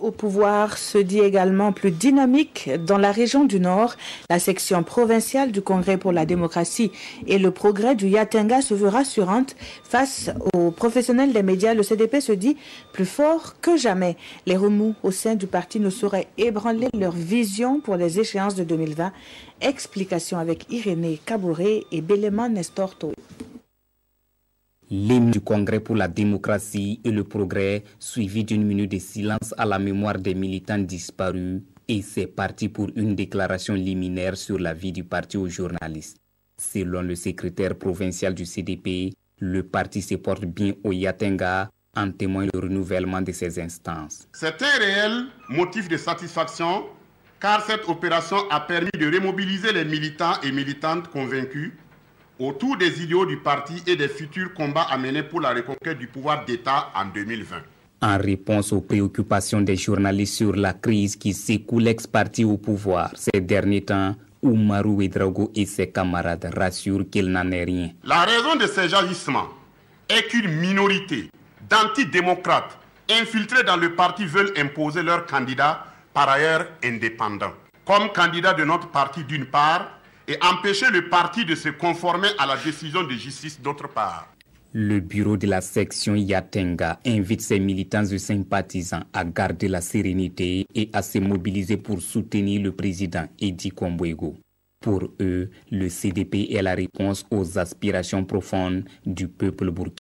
au pouvoir se dit également plus dynamique dans la région du Nord. La section provinciale du Congrès pour la démocratie et le progrès du Yatenga se veut rassurante face aux professionnels des médias. Le CDP se dit plus fort que jamais. Les remous au sein du parti ne sauraient ébranler leur vision pour les échéances de 2020. Explication avec Irénée Cabouré et Béléman Nestorto. L'hymne du Congrès pour la démocratie et le progrès, suivi d'une minute de silence à la mémoire des militants disparus, et c'est parti pour une déclaration liminaire sur la vie du parti aux journalistes. Selon le secrétaire provincial du CDP, le parti se porte bien au Yatenga, en témoigne le renouvellement de ses instances. C'est un réel motif de satisfaction, car cette opération a permis de remobiliser les militants et militantes convaincus autour des idéaux du parti et des futurs combats à mener pour la reconquête du pouvoir d'État en 2020. En réponse aux préoccupations des journalistes sur la crise qui secoue l'ex-parti au pouvoir ces derniers temps, Oumarou Ouedraogo et ses camarades rassurent qu'il n'en est rien. La raison de ces jaillissements est qu'une minorité d'antidémocrates infiltrés dans le parti veulent imposer leur candidat, par ailleurs indépendant, comme candidat de notre parti d'une part et empêcher le parti de se conformer à la décision de justice d'autre part. Le bureau de la section Yatenga invite ses militants et sympathisants à garder la sérénité et à se mobiliser pour soutenir le président Edi Komwego. Pour eux, le CDP est la réponse aux aspirations profondes du peuple burkinabé.